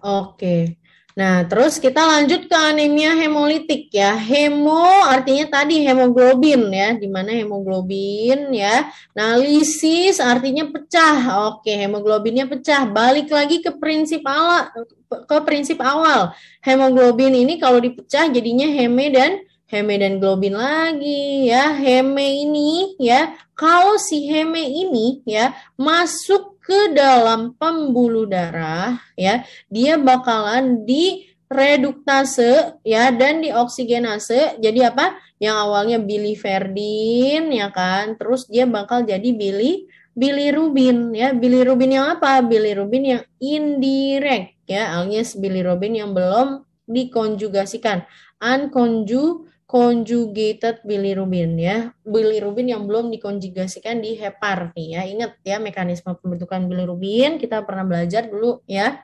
Oke. Nah, terus kita lanjut ke anemia hemolitik ya. Hemo artinya tadi hemoglobin ya, di mana hemoglobin ya. Nah, lisis artinya pecah. Oke, hemoglobinnya pecah. Balik lagi ke prinsip awal ke prinsip awal. Hemoglobin ini kalau dipecah jadinya heme dan heme dan globin lagi ya. Heme ini ya, kalau si heme ini ya masuk ke dalam pembuluh darah ya, dia bakalan di reduktase ya dan dioksigenase. Jadi apa? Yang awalnya biliverdin ya kan, terus dia bakal jadi bili bilirubin ya. Bilirubin yang apa? Bilirubin yang indirect ya, alias bilirubin yang belum dikonjugasikan. Unconjugated conjugated bilirubin ya. Bilirubin yang belum dikonjugasikan di hepar nih ya. Ingat ya mekanisme pembentukan bilirubin kita pernah belajar dulu ya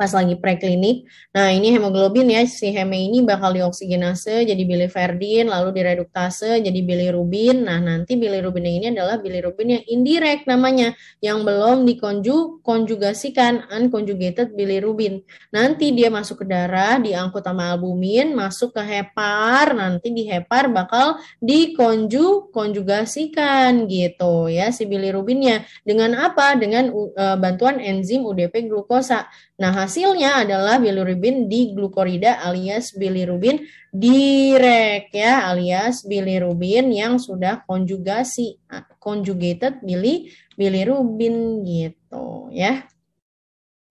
pas lagi preklinik. Nah, ini hemoglobin ya, si heme ini bakal dioksigenase jadi biliverdin lalu direduktase jadi bilirubin. Nah, nanti bilirubin ini adalah bilirubin yang indirect namanya, yang belum dikonjugasikan, unconjugated bilirubin. Nanti dia masuk ke darah, diangkut sama albumin, masuk ke hepar, nanti di hepar bakal dikonjugasikan gitu ya si bilirubinnya. Dengan apa? Dengan uh, bantuan enzim UDP glukosa. Nah, hasilnya adalah bilirubin di glukorida alias bilirubin direct ya, alias bilirubin yang sudah konjugasi conjugated bili bilirubin gitu ya.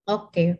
Oke.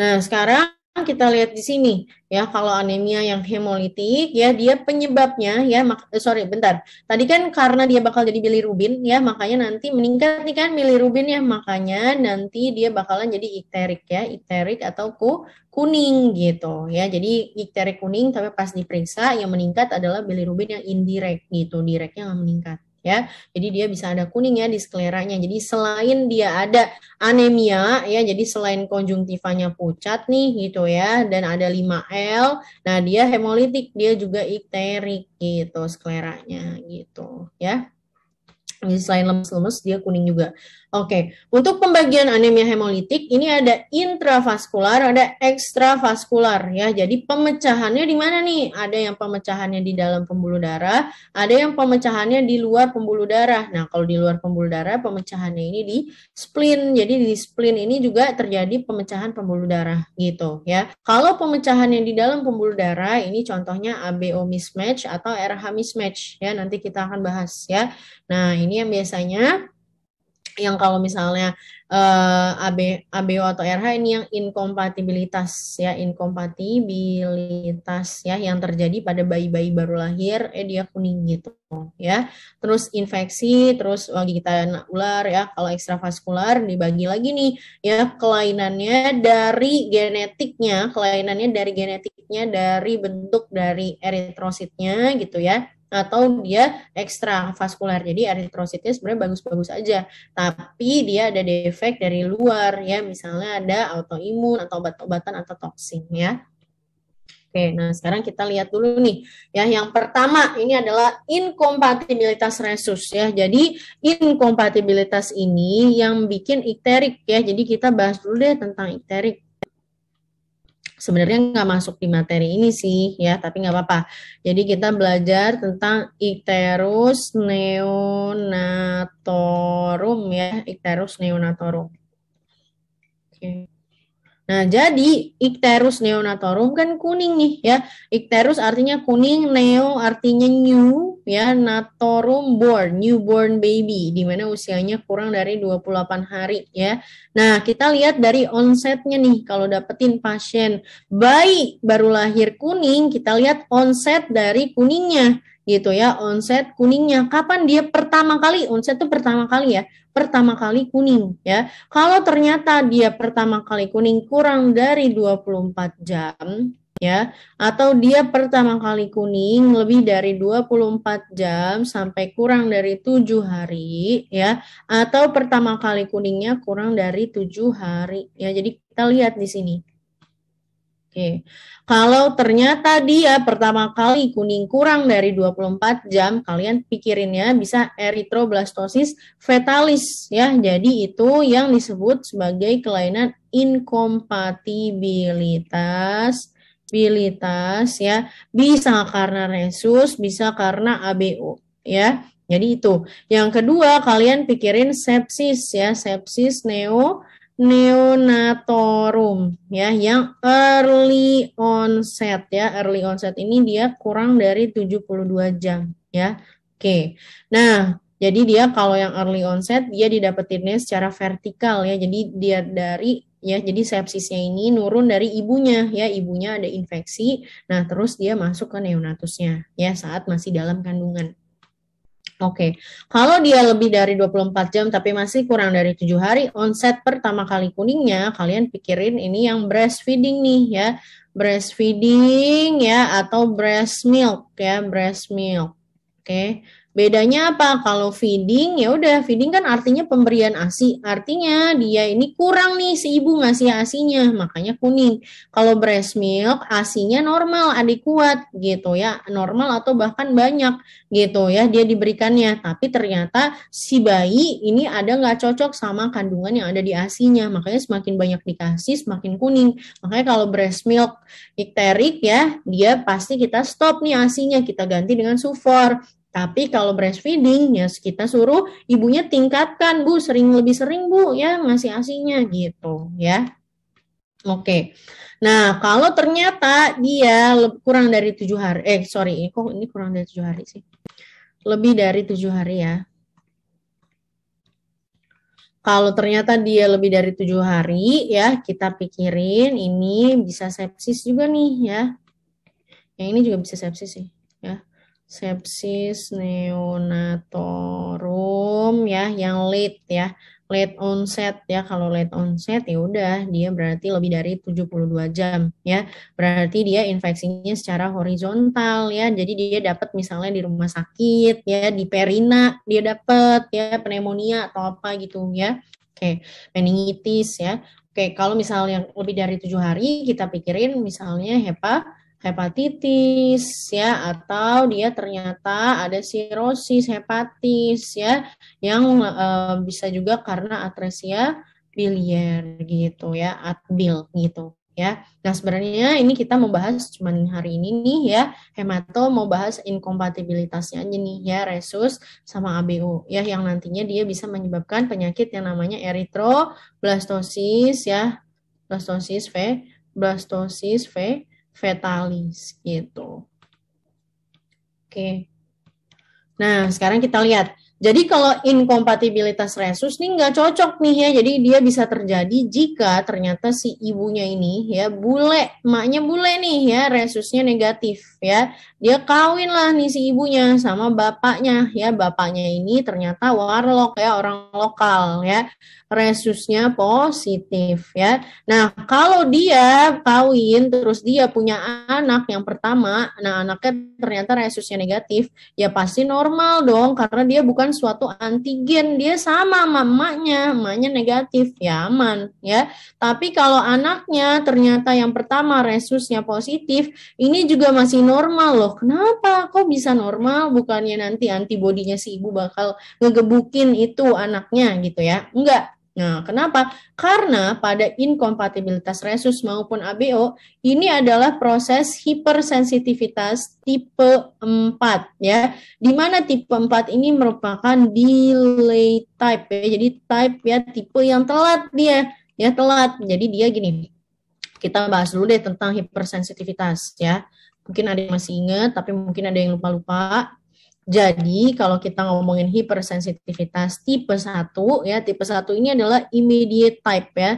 Nah, sekarang kita lihat di sini ya kalau anemia yang hemolitik ya dia penyebabnya ya mak- eh, sorry bentar tadi kan karena dia bakal jadi bilirubin ya makanya nanti meningkat nih kan bilirubin ya makanya nanti dia bakalan jadi ikterik ya ikterik atau ku kuning gitu ya jadi ikterik kuning tapi pas diperiksa yang meningkat adalah bilirubin yang indirect gitu direct yang meningkat ya. Jadi dia bisa ada kuning ya di skleranya. Jadi selain dia ada anemia ya, jadi selain konjungtivanya pucat nih gitu ya dan ada 5L, nah dia hemolitik, dia juga ikterik gitu skleranya gitu ya. Jadi selain lemes-lemes dia kuning juga. Oke, untuk pembagian anemia hemolitik ini ada intravaskular, ada ekstravaskular ya. Jadi pemecahannya di mana nih? Ada yang pemecahannya di dalam pembuluh darah, ada yang pemecahannya di luar pembuluh darah. Nah, kalau di luar pembuluh darah pemecahannya ini di spleen. Jadi di spleen ini juga terjadi pemecahan pembuluh darah gitu ya. Kalau pemecahan yang di dalam pembuluh darah ini contohnya ABO mismatch atau RH mismatch ya. Nanti kita akan bahas ya. Nah, ini yang biasanya yang kalau misalnya uh, eh, AB ABO atau RH ini yang inkompatibilitas ya inkompatibilitas ya yang terjadi pada bayi-bayi baru lahir eh dia kuning gitu ya terus infeksi terus kita eh, gigitan ular ya kalau ekstravaskular dibagi lagi nih ya kelainannya dari genetiknya kelainannya dari genetiknya dari bentuk dari eritrositnya gitu ya atau dia ekstra vaskular. Jadi eritrositnya sebenarnya bagus-bagus aja, tapi dia ada defek dari luar ya, misalnya ada autoimun atau obat-obatan atau toksin ya. Oke, nah sekarang kita lihat dulu nih. Ya, yang pertama ini adalah inkompatibilitas resus ya. Jadi inkompatibilitas ini yang bikin ikterik ya. Jadi kita bahas dulu deh tentang ikterik sebenarnya nggak masuk di materi ini sih ya tapi nggak apa-apa jadi kita belajar tentang icterus neonatorum ya icterus neonatorum oke okay. Nah, jadi ikterus neonatorum kan kuning nih ya. Ikterus artinya kuning, neo artinya new ya, natorum born, newborn baby di mana usianya kurang dari 28 hari ya. Nah, kita lihat dari onsetnya nih kalau dapetin pasien bayi baru lahir kuning, kita lihat onset dari kuningnya gitu ya onset kuningnya kapan dia pertama kali onset itu pertama kali ya pertama kali kuning ya kalau ternyata dia pertama kali kuning kurang dari 24 jam ya atau dia pertama kali kuning lebih dari 24 jam sampai kurang dari 7 hari ya atau pertama kali kuningnya kurang dari 7 hari ya jadi kita lihat di sini Oke. Kalau ternyata dia pertama kali kuning kurang dari 24 jam, kalian pikirin ya bisa eritroblastosis fetalis ya. Jadi itu yang disebut sebagai kelainan inkompatibilitas bilitas ya. Bisa karena resus, bisa karena ABO ya. Jadi itu. Yang kedua, kalian pikirin sepsis ya, sepsis neo neonatorum ya yang early onset ya early onset ini dia kurang dari 72 jam ya oke nah jadi dia kalau yang early onset dia didapetinnya secara vertikal ya jadi dia dari ya jadi sepsisnya ini nurun dari ibunya ya ibunya ada infeksi nah terus dia masuk ke neonatusnya ya saat masih dalam kandungan Oke, okay. kalau dia lebih dari 24 jam tapi masih kurang dari tujuh hari onset pertama kali kuningnya, kalian pikirin ini yang breastfeeding nih ya, breastfeeding ya atau breast milk ya, breast milk. Oke, okay. Bedanya apa? Kalau feeding ya udah feeding kan artinya pemberian ASI. Artinya dia ini kurang nih si ibu ngasih ASInya, makanya kuning. Kalau breast milk ASInya normal, adekuat gitu ya. Normal atau bahkan banyak gitu ya dia diberikannya. Tapi ternyata si bayi ini ada nggak cocok sama kandungan yang ada di ASInya. Makanya semakin banyak dikasih semakin kuning. Makanya kalau breast milk ikterik ya, dia pasti kita stop nih ASInya, kita ganti dengan sufor tapi kalau breastfeeding ya kita suruh ibunya tingkatkan Bu, sering lebih sering Bu ya ngasih asinya gitu ya. Oke. Nah, kalau ternyata dia kurang dari tujuh hari, eh sorry, kok ini kurang dari tujuh hari sih? Lebih dari tujuh hari ya. Kalau ternyata dia lebih dari tujuh hari, ya kita pikirin ini bisa sepsis juga nih ya. Yang ini juga bisa sepsis sih sepsis neonatorum ya yang late ya late onset ya kalau late onset ya udah dia berarti lebih dari 72 jam ya berarti dia infeksinya secara horizontal ya jadi dia dapat misalnya di rumah sakit ya di perina dia dapat ya pneumonia atau apa gitu ya oke meningitis ya oke kalau misalnya lebih dari tujuh hari kita pikirin misalnya hepa hepatitis ya atau dia ternyata ada sirosis hepatitis ya yang uh, bisa juga karena atresia biliar gitu ya atbil gitu ya. Nah sebenarnya ini kita mau bahas cuma hari ini nih ya hemato mau bahas inkompatibilitasnya aja nih ya resus sama ABO ya yang nantinya dia bisa menyebabkan penyakit yang namanya eritroblastosis ya blastosis V blastosis V fetalis gitu. Oke. Nah, sekarang kita lihat jadi kalau inkompatibilitas resus nih nggak cocok nih ya. Jadi dia bisa terjadi jika ternyata si ibunya ini ya bule, maknya bule nih ya, resusnya negatif ya. Dia kawin lah nih si ibunya sama bapaknya ya. Bapaknya ini ternyata warlock ya, orang lokal ya. Resusnya positif ya. Nah, kalau dia kawin terus dia punya anak yang pertama, nah anaknya ternyata resusnya negatif, ya pasti normal dong karena dia bukan suatu antigen dia sama mamanya, mamanya negatif ya aman ya. Tapi kalau anaknya ternyata yang pertama resusnya positif, ini juga masih normal loh. Kenapa? Kok bisa normal? Bukannya nanti antibodinya si ibu bakal ngegebukin itu anaknya gitu ya? Enggak, Nah, kenapa? Karena pada inkompatibilitas resus maupun ABO ini adalah proses hipersensitivitas tipe 4 ya. Di mana tipe 4 ini merupakan delay type ya. Jadi type ya tipe yang telat dia, ya telat. Jadi dia gini. Kita bahas dulu deh tentang hipersensitivitas ya. Mungkin ada yang masih ingat tapi mungkin ada yang lupa-lupa. Jadi kalau kita ngomongin hipersensitivitas tipe 1 ya, tipe 1 ini adalah immediate type ya.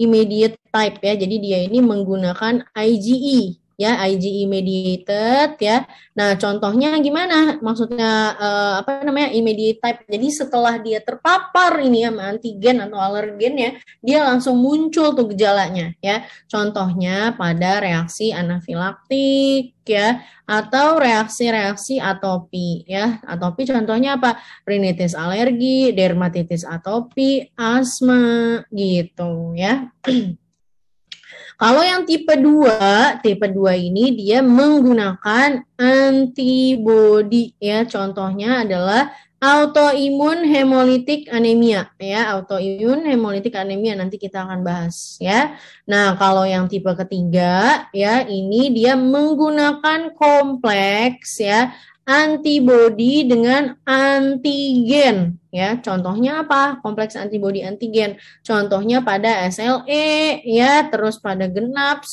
Immediate type ya. Jadi dia ini menggunakan IgE ya IgE mediated ya. Nah, contohnya gimana? Maksudnya uh, apa namanya? immediate type. Jadi setelah dia terpapar ini ya antigen atau alergen ya, dia langsung muncul tuh gejalanya ya. Contohnya pada reaksi anafilaktik ya atau reaksi-reaksi atopi ya. Atopi contohnya apa? rinitis alergi, dermatitis atopi, asma gitu ya. Kalau yang tipe 2, tipe 2 ini dia menggunakan antibodi ya. Contohnya adalah autoimun hemolitik anemia ya, autoimun hemolitik anemia nanti kita akan bahas ya. Nah, kalau yang tipe ketiga ya, ini dia menggunakan kompleks ya antibody dengan antigen ya. Contohnya apa? Kompleks antibodi antigen. Contohnya pada SLE ya, terus pada genap,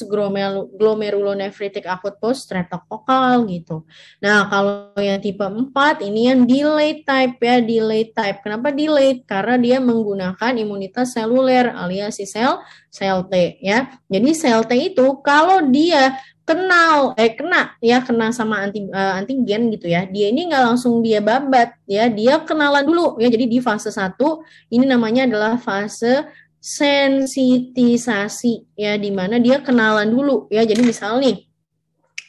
glomerulonefritik akut post streptokokal gitu. Nah, kalau yang tipe 4 ini yang delay type ya, delay type. Kenapa delay Karena dia menggunakan imunitas seluler alias si sel sel T ya. Jadi sel T itu kalau dia kenal eh kena ya kena sama anti uh, antigen gitu ya dia ini nggak langsung dia babat ya dia kenalan dulu ya jadi di fase satu ini namanya adalah fase sensitisasi ya di mana dia kenalan dulu ya jadi misal nih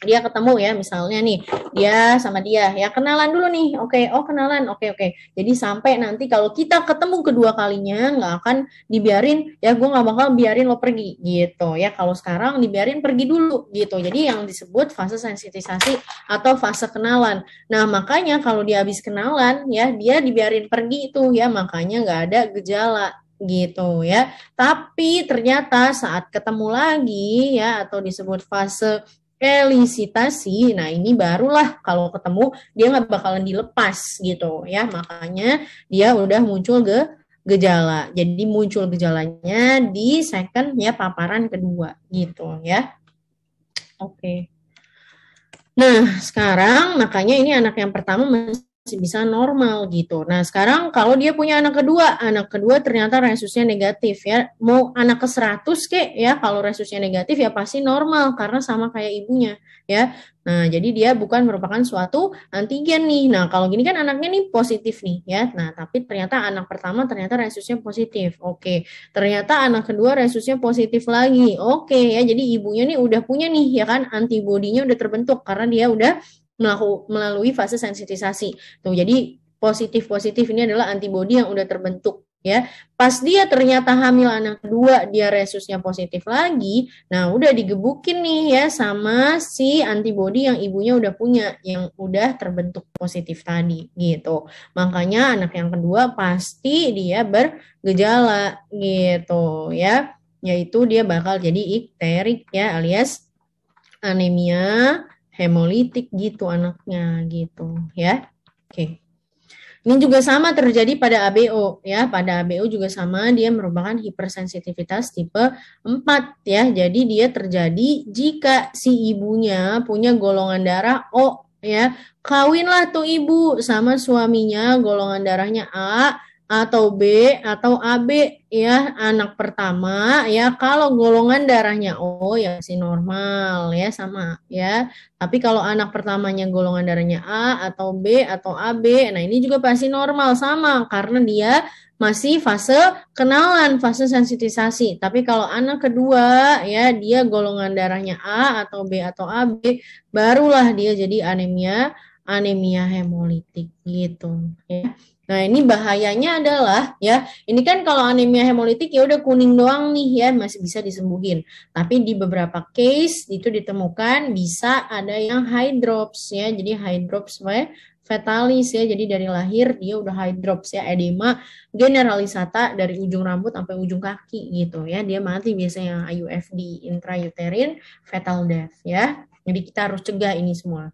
dia ketemu ya misalnya nih dia sama dia ya kenalan dulu nih oke okay, oh kenalan oke okay, oke okay. jadi sampai nanti kalau kita ketemu kedua kalinya nggak akan dibiarin ya gue nggak bakal biarin lo pergi gitu ya kalau sekarang dibiarin pergi dulu gitu jadi yang disebut fase sensitisasi atau fase kenalan nah makanya kalau dia habis kenalan ya dia dibiarin pergi itu ya makanya nggak ada gejala gitu ya. Tapi ternyata saat ketemu lagi ya atau disebut fase elisitasi. Nah, ini barulah kalau ketemu dia nggak bakalan dilepas gitu ya. Makanya dia udah muncul ke gejala. Jadi muncul gejalanya di second ya paparan kedua gitu ya. Oke. Okay. Nah, sekarang makanya ini anak yang pertama masih masih bisa normal gitu. Nah sekarang kalau dia punya anak kedua, anak kedua ternyata resusnya negatif ya. Mau anak ke 100 kek ya kalau resusnya negatif ya pasti normal karena sama kayak ibunya ya. Nah jadi dia bukan merupakan suatu antigen nih. Nah kalau gini kan anaknya nih positif nih ya. Nah tapi ternyata anak pertama ternyata resusnya positif. Oke ternyata anak kedua resusnya positif lagi. Oke ya jadi ibunya nih udah punya nih ya kan antibodinya udah terbentuk karena dia udah melalui fase sensitisasi. Tuh, jadi positif-positif ini adalah antibodi yang udah terbentuk ya. Pas dia ternyata hamil anak kedua, dia resusnya positif lagi. Nah, udah digebukin nih ya sama si antibodi yang ibunya udah punya, yang udah terbentuk positif tadi gitu. Makanya anak yang kedua pasti dia bergejala gitu ya. Yaitu dia bakal jadi ikterik ya alias anemia hemolitik gitu anaknya gitu ya. Oke. Ini juga sama terjadi pada ABO ya, pada ABO juga sama dia merupakan hipersensitivitas tipe 4 ya. Jadi dia terjadi jika si ibunya punya golongan darah O ya. Kawinlah tuh ibu sama suaminya golongan darahnya A, atau B atau AB ya anak pertama ya kalau golongan darahnya O ya si normal ya sama ya tapi kalau anak pertamanya golongan darahnya A atau B atau AB nah ini juga pasti normal sama karena dia masih fase kenalan fase sensitisasi tapi kalau anak kedua ya dia golongan darahnya A atau B atau AB barulah dia jadi anemia anemia hemolitik gitu ya Nah, ini bahayanya adalah ya, ini kan kalau anemia hemolitik ya udah kuning doang nih ya, masih bisa disembuhin. Tapi di beberapa case itu ditemukan bisa ada yang high drops ya. Jadi high drops ya, fetalis ya. Jadi dari lahir dia udah high drops ya, edema generalisata dari ujung rambut sampai ujung kaki gitu ya. Dia mati biasanya yang IUFD intrauterine fetal death ya. Jadi kita harus cegah ini semua.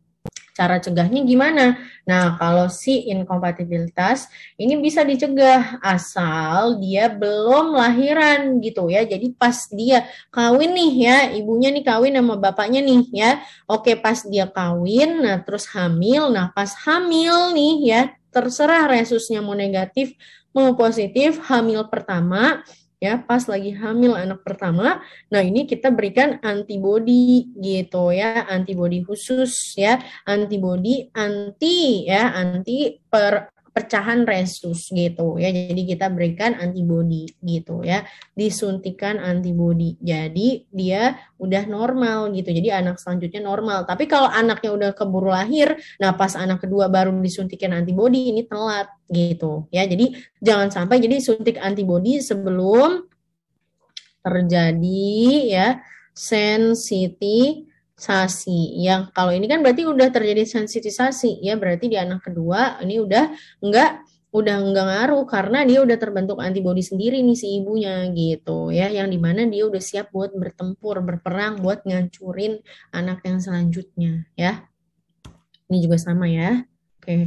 Cara cegahnya gimana? Nah, kalau si inkompatibilitas ini bisa dicegah asal dia belum lahiran gitu ya. Jadi pas dia kawin nih ya, ibunya nih kawin sama bapaknya nih ya. Oke, pas dia kawin, nah terus hamil. Nah, pas hamil nih ya, terserah resusnya mau negatif mau positif hamil pertama ya pas lagi hamil anak pertama nah ini kita berikan antibodi gitu ya antibodi khusus ya antibodi anti ya anti per pecahan resus gitu ya. Jadi kita berikan antibodi gitu ya, disuntikan antibodi. Jadi dia udah normal gitu. Jadi anak selanjutnya normal. Tapi kalau anaknya udah keburu lahir, nah pas anak kedua baru disuntikin antibodi ini telat gitu ya. Jadi jangan sampai jadi suntik antibodi sebelum terjadi ya sensitif sensitisasi yang kalau ini kan berarti udah terjadi sensitisasi ya berarti di anak kedua ini udah enggak udah enggak ngaruh karena dia udah terbentuk antibodi sendiri nih si ibunya gitu ya yang dimana dia udah siap buat bertempur berperang buat ngancurin anak yang selanjutnya ya ini juga sama ya oke okay.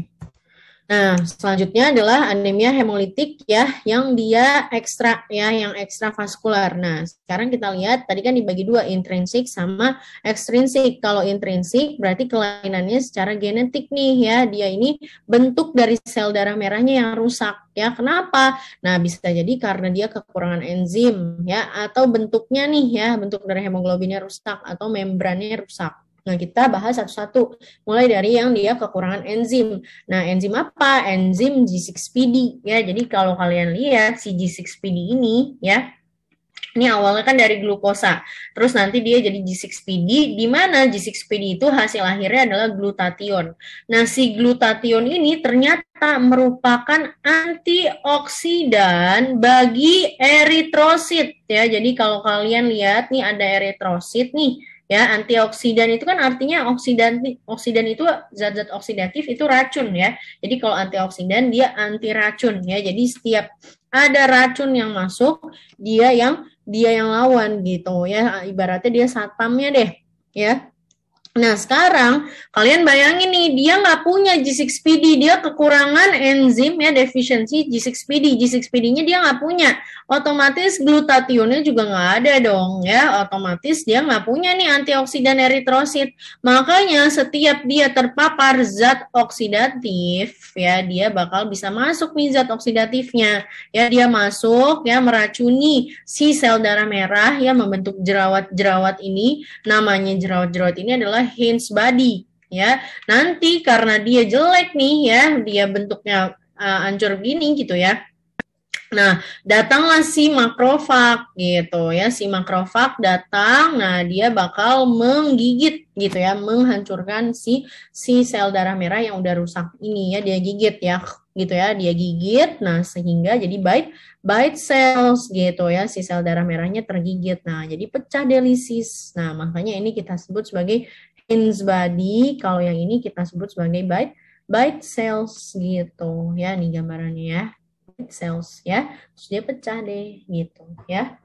Nah, selanjutnya adalah anemia hemolitik ya, yang dia ekstra ya, yang ekstra vaskular. Nah, sekarang kita lihat tadi kan dibagi dua intrinsik sama ekstrinsik. Kalau intrinsik berarti kelainannya secara genetik nih ya, dia ini bentuk dari sel darah merahnya yang rusak ya kenapa nah bisa jadi karena dia kekurangan enzim ya atau bentuknya nih ya bentuk dari hemoglobinnya rusak atau membrannya rusak Nah, kita bahas satu-satu, mulai dari yang dia kekurangan enzim. Nah, enzim apa? Enzim G6PD ya. Jadi kalau kalian lihat si G6PD ini ya, ini awalnya kan dari glukosa, terus nanti dia jadi G6PD, di mana G6PD itu hasil akhirnya adalah glutathione. Nah, si glutathione ini ternyata merupakan antioksidan bagi eritrosit ya. Jadi kalau kalian lihat nih ada eritrosit nih, ya antioksidan itu kan artinya oksidan oksidan itu zat-zat oksidatif itu racun ya jadi kalau antioksidan dia anti racun ya jadi setiap ada racun yang masuk dia yang dia yang lawan gitu ya ibaratnya dia satpamnya deh ya Nah sekarang kalian bayangin nih dia nggak punya G6PD dia kekurangan enzim ya defisiensi G6PD G6PD-nya dia nggak punya otomatis glutationnya juga nggak ada dong ya otomatis dia nggak punya nih antioksidan eritrosit makanya setiap dia terpapar zat oksidatif ya dia bakal bisa masuk nih zat oksidatifnya ya dia masuk ya meracuni si sel darah merah ya membentuk jerawat-jerawat ini namanya jerawat-jerawat ini adalah Hinge body ya. Nanti karena dia jelek nih ya, dia bentuknya uh, eh, ancur gini gitu ya. Nah, datanglah si makrofag gitu ya, si makrofag datang. Nah, dia bakal menggigit gitu ya, menghancurkan si si sel darah merah yang udah rusak ini ya, dia gigit ya gitu ya, dia gigit. Nah, sehingga jadi bite bite cells gitu ya, si sel darah merahnya tergigit. Nah, jadi pecah delisis. Nah, makanya ini kita sebut sebagai In's body, kalau yang ini kita sebut sebagai bite, bite cells gitu ya, nih gambarannya ya, bite cells ya, terus dia pecah deh gitu ya.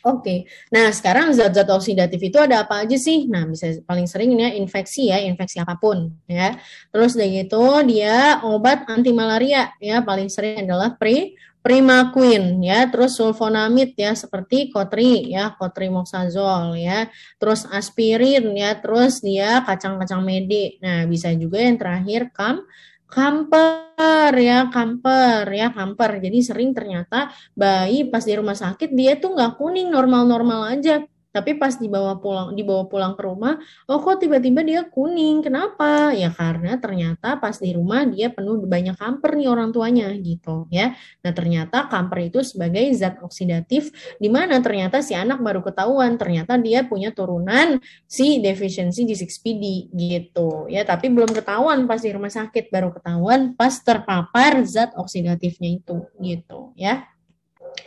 Oke, okay. nah sekarang zat-zat oksidatif itu ada apa aja sih? Nah, bisa paling sering ya infeksi ya, infeksi apapun ya. Terus dari itu dia obat anti malaria ya, paling sering adalah pre primaquin ya, terus sulfonamid ya seperti kotri ya, kotrimoxazol ya, terus aspirin ya, terus dia kacang-kacang medik. Nah, bisa juga yang terakhir kam kamper ya kamper ya kamper jadi sering ternyata bayi pas di rumah sakit dia tuh nggak kuning normal-normal aja tapi pas dibawa pulang dibawa pulang ke rumah, oh kok tiba-tiba dia kuning? Kenapa? Ya karena ternyata pas di rumah dia penuh banyak kamper nih orang tuanya gitu ya. Nah, ternyata kamper itu sebagai zat oksidatif di mana ternyata si anak baru ketahuan ternyata dia punya turunan si defisiensi di 6 pd gitu ya, tapi belum ketahuan pas di rumah sakit baru ketahuan pas terpapar zat oksidatifnya itu gitu ya.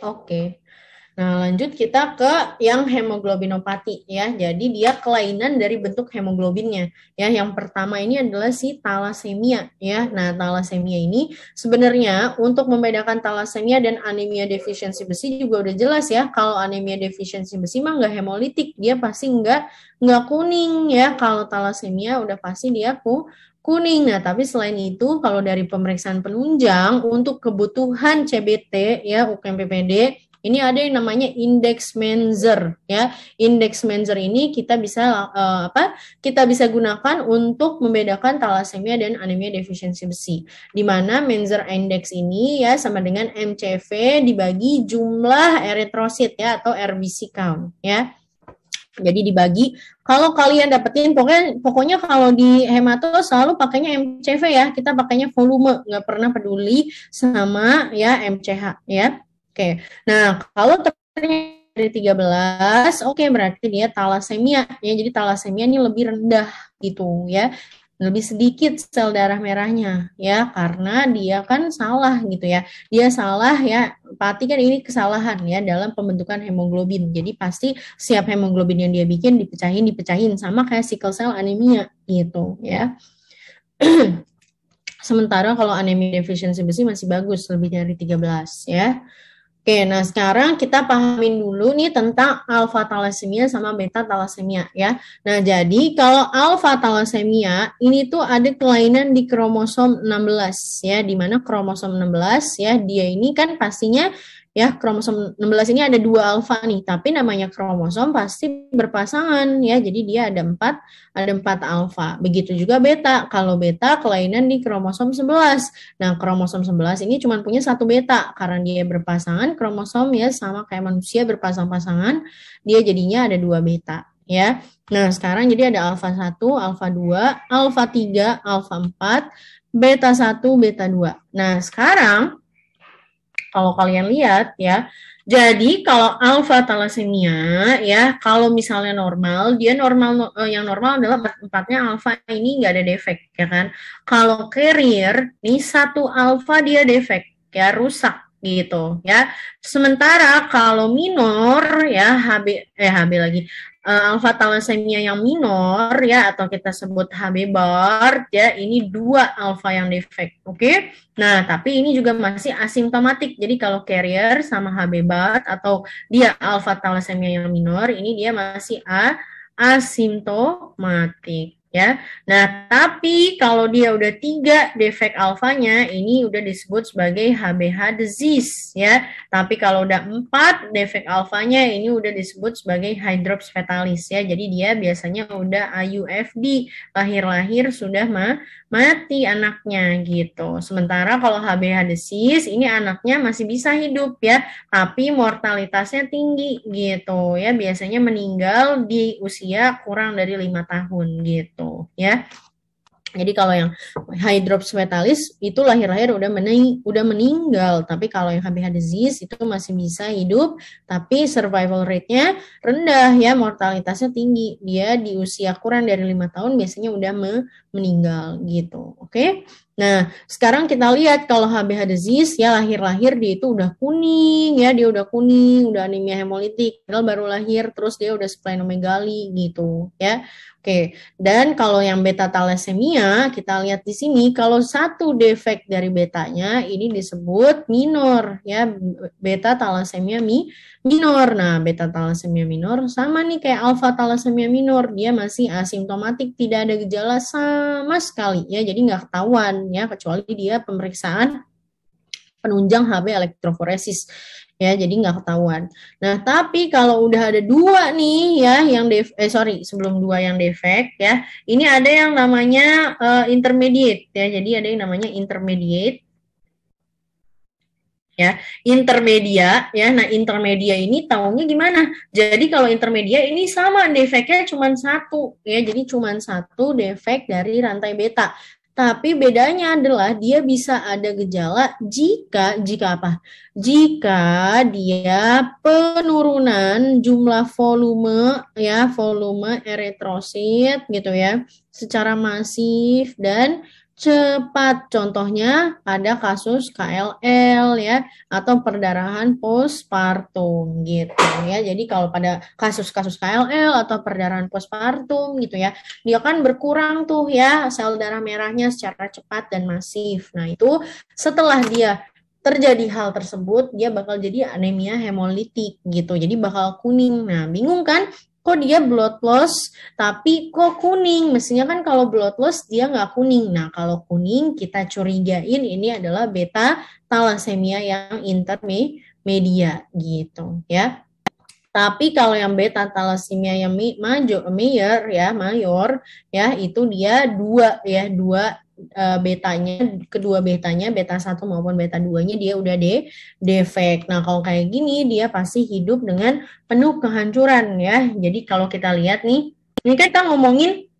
Oke. Okay. Nah, lanjut kita ke yang hemoglobinopati ya. Jadi dia kelainan dari bentuk hemoglobinnya. Ya, yang pertama ini adalah si talasemia ya. Nah, talasemia ini sebenarnya untuk membedakan talasemia dan anemia defisiensi besi juga udah jelas ya. Kalau anemia defisiensi besi mah nggak hemolitik, dia pasti nggak nggak kuning ya. Kalau talasemia udah pasti dia ku kuning. Nah, tapi selain itu kalau dari pemeriksaan penunjang untuk kebutuhan CBT ya UKMPPD ini ada yang namanya indeks Menzer ya. Indeks Menzer ini kita bisa uh, apa? Kita bisa gunakan untuk membedakan talasemia dan anemia defisiensi besi. Di mana Menzer index ini ya sama dengan MCV dibagi jumlah eritrosit ya atau RBC count ya. Jadi dibagi. Kalau kalian dapetin pokoknya pokoknya kalau di hemato selalu pakainya MCV ya. Kita pakainya volume, nggak pernah peduli sama ya MCH ya. Oke. Nah, kalau ternyata dari 13, oke okay, berarti dia ya, talasemia. Ya, jadi talasemia ini lebih rendah gitu ya. Lebih sedikit sel darah merahnya ya karena dia kan salah gitu ya. Dia salah ya. Pasti kan ini kesalahan ya dalam pembentukan hemoglobin. Jadi pasti siap hemoglobin yang dia bikin dipecahin dipecahin sama kayak sickle cell anemia gitu ya. Sementara kalau anemia deficiency besi masih bagus lebih dari 13 ya. Oke, nah sekarang kita pahamin dulu nih tentang alfa talasemia sama beta talasemia ya. Nah, jadi kalau alfa talasemia ini tuh ada kelainan di kromosom 16 ya, di mana kromosom 16 ya dia ini kan pastinya ya kromosom 16 ini ada dua alfa nih tapi namanya kromosom pasti berpasangan ya jadi dia ada empat ada empat alfa begitu juga beta kalau beta kelainan di kromosom 11 nah kromosom 11 ini cuma punya satu beta karena dia berpasangan kromosom ya sama kayak manusia berpasang-pasangan dia jadinya ada dua beta ya nah sekarang jadi ada alfa 1 alfa 2 alfa 3 alfa 4 beta 1 beta 2 nah sekarang kalau kalian lihat ya. Jadi kalau alfa talasemia ya kalau misalnya normal dia normal eh, yang normal adalah empatnya alfa ini nggak ada defek ya kan. Kalau carrier nih satu alfa dia defek ya rusak gitu ya. Sementara kalau minor ya HB eh HB lagi uh, eh, alfa talasemia yang minor ya atau kita sebut HB bar ya ini dua alfa yang defek. Oke. Okay? Nah, tapi ini juga masih asimptomatik. Jadi kalau carrier sama HB bar atau dia alfa talasemia yang minor ini dia masih a asimptomatik ya. Nah, tapi kalau dia udah tiga defek alfanya, ini udah disebut sebagai HBH disease, ya. Tapi kalau udah empat defek alfanya, ini udah disebut sebagai hydrops fetalis, ya. Jadi dia biasanya udah IUFD, lahir-lahir sudah mah mati anaknya gitu. Sementara kalau HBH desis ini anaknya masih bisa hidup ya, tapi mortalitasnya tinggi gitu ya. Biasanya meninggal di usia kurang dari lima tahun gitu ya. Jadi kalau yang hydrops metalis itu lahir-lahir udah mening udah meninggal, tapi kalau yang HBH disease itu masih bisa hidup, tapi survival rate-nya rendah ya, mortalitasnya tinggi. Dia di usia kurang dari lima tahun biasanya udah me meninggal gitu. Oke. Okay? Nah, sekarang kita lihat kalau HBH disease ya lahir-lahir dia itu udah kuning ya, dia udah kuning, udah anemia hemolitik, padahal baru lahir terus dia udah splenomegali gitu ya. Oke, dan kalau yang beta thalassemia kita lihat di sini kalau satu defek dari betanya ini disebut minor ya, beta thalassemia mi minor. Nah, beta thalassemia minor sama nih kayak alfa thalassemia minor, dia masih asimptomatik, tidak ada gejala sama sekali ya, jadi nggak ketahuan ya kecuali dia pemeriksaan penunjang HB elektroforesis ya jadi nggak ketahuan. Nah tapi kalau udah ada dua nih ya yang def eh sorry sebelum dua yang defek ya ini ada yang namanya uh, intermediate ya jadi ada yang namanya intermediate ya intermedia ya nah intermedia ini tahunya gimana jadi kalau intermedia ini sama defeknya cuma satu ya jadi cuma satu defek dari rantai beta tapi bedanya adalah dia bisa ada gejala jika jika apa? Jika dia penurunan jumlah volume ya volume eritrosit gitu ya secara masif dan cepat. Contohnya pada kasus KLL ya atau perdarahan postpartum gitu ya. Jadi kalau pada kasus-kasus KLL atau perdarahan postpartum gitu ya, dia kan berkurang tuh ya sel darah merahnya secara cepat dan masif. Nah, itu setelah dia terjadi hal tersebut dia bakal jadi anemia hemolitik gitu jadi bakal kuning nah bingung kan kok dia blood loss tapi kok kuning mestinya kan kalau blood loss dia nggak kuning nah kalau kuning kita curigain ini adalah beta thalassemia yang intermedia gitu ya tapi kalau yang beta thalassemia yang major, mayor ya, mayor ya itu dia dua ya, dua Eh, betanya kedua betanya beta 1 maupun beta 2-nya dia udah de defect Nah, kalau kayak gini dia pasti hidup dengan penuh kehancuran ya. Jadi kalau kita lihat nih, ini kan kita ngomongin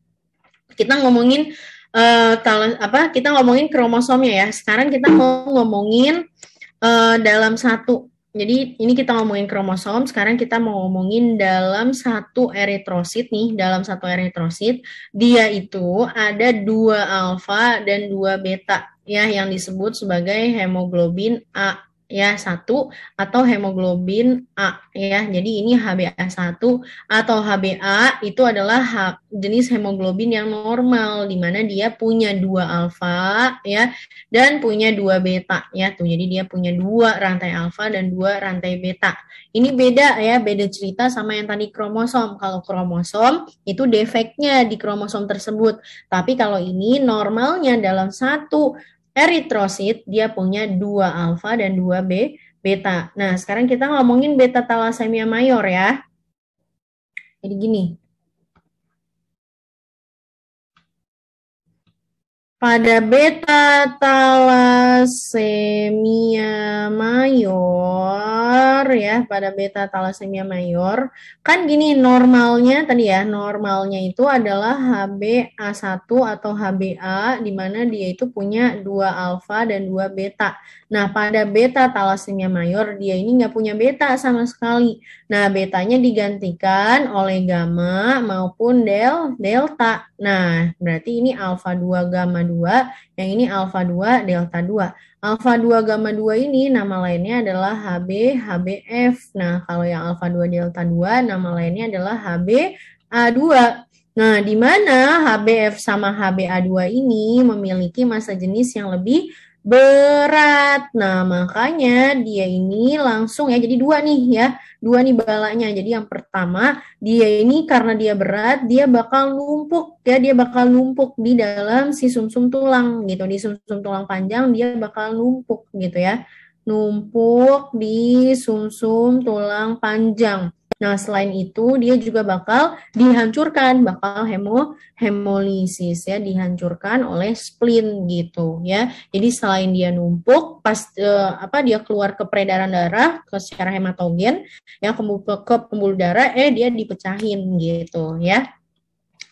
kita ngomongin uh, kalau apa kita ngomongin kromosomnya ya. Sekarang kita mau ngomongin uh, dalam satu jadi ini kita ngomongin kromosom, sekarang kita mau ngomongin dalam satu eritrosit nih, dalam satu eritrosit, dia itu ada dua alfa dan dua beta ya yang disebut sebagai hemoglobin A ya satu atau hemoglobin A ya. Jadi ini HbA1 atau HbA itu adalah jenis hemoglobin yang normal di mana dia punya dua alfa ya dan punya dua beta ya tuh. Jadi dia punya dua rantai alfa dan dua rantai beta. Ini beda ya, beda cerita sama yang tadi kromosom. Kalau kromosom itu defeknya di kromosom tersebut. Tapi kalau ini normalnya dalam satu eritrosit dia punya dua alfa dan dua B beta. Nah, sekarang kita ngomongin beta talasemia mayor ya. Jadi gini. Pada beta talasemia talasemia mayor ya pada beta talasemia mayor kan gini normalnya tadi ya normalnya itu adalah HbA1 atau HbA di mana dia itu punya dua alfa dan dua beta. Nah pada beta talasemia mayor dia ini nggak punya beta sama sekali Nah, betanya digantikan oleh gamma maupun del delta. Nah, berarti ini alfa 2 gamma 2, yang ini alfa 2 delta 2. Alfa 2 gamma 2 ini nama lainnya adalah HB, HBF. Nah, kalau yang alfa 2 delta 2 nama lainnya adalah HB A2. Nah, di mana HBF sama HBA2 ini memiliki masa jenis yang lebih berat. Nah, makanya dia ini langsung ya, jadi dua nih ya, dua nih balanya. Jadi yang pertama, dia ini karena dia berat, dia bakal lumpuk ya, dia bakal lumpuk di dalam si sumsum -sum tulang gitu, di sumsum -sum tulang panjang dia bakal lumpuk gitu ya, numpuk di sumsum -sum tulang panjang. Nah, selain itu dia juga bakal dihancurkan, bakal hemo hemolisis ya, dihancurkan oleh spleen gitu ya. Jadi selain dia numpuk pas eh, apa dia keluar ke peredaran darah ke secara hematogen yang ke, ke pembuluh darah eh dia dipecahin gitu ya.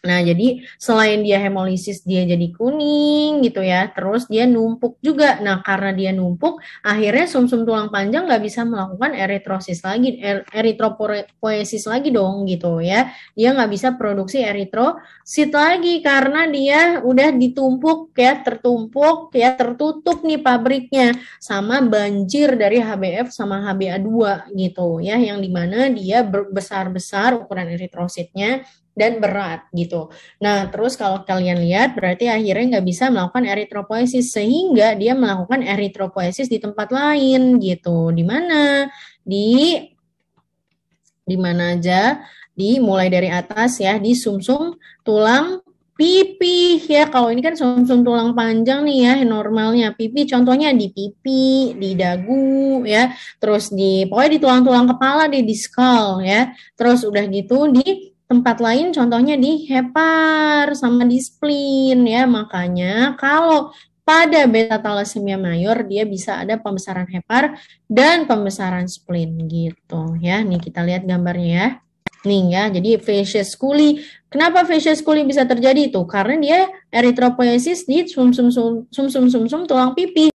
Nah, jadi selain dia hemolisis dia jadi kuning gitu ya, terus dia numpuk juga. Nah, karena dia numpuk, akhirnya sumsum -sum tulang panjang nggak bisa melakukan eritrosis lagi, er, eritropoiesis lagi dong gitu ya. Dia nggak bisa produksi eritrosit lagi karena dia udah ditumpuk ya, tertumpuk ya, tertutup nih pabriknya sama banjir dari HbF sama HbA2 gitu ya, yang dimana dia besar-besar ukuran eritrositnya dan berat gitu gitu. Nah, terus kalau kalian lihat berarti akhirnya nggak bisa melakukan eritropoiesis sehingga dia melakukan eritropoiesis di tempat lain gitu. Di mana? Di di mana aja? Di mulai dari atas ya, di sumsum tulang pipi ya kalau ini kan sumsum tulang panjang nih ya normalnya pipi contohnya di pipi di dagu ya terus di pokoknya di tulang-tulang kepala di diskal ya terus udah gitu di tempat lain contohnya di hepar sama disiplin ya makanya kalau pada beta thalassemia mayor dia bisa ada pembesaran hepar dan pembesaran spleen gitu ya nih kita lihat gambarnya ya nih ya jadi facies coli kenapa facies coli bisa terjadi itu karena dia eritropoiesis di sumsum sumsum sumsum sum, sum, sum, tulang pipi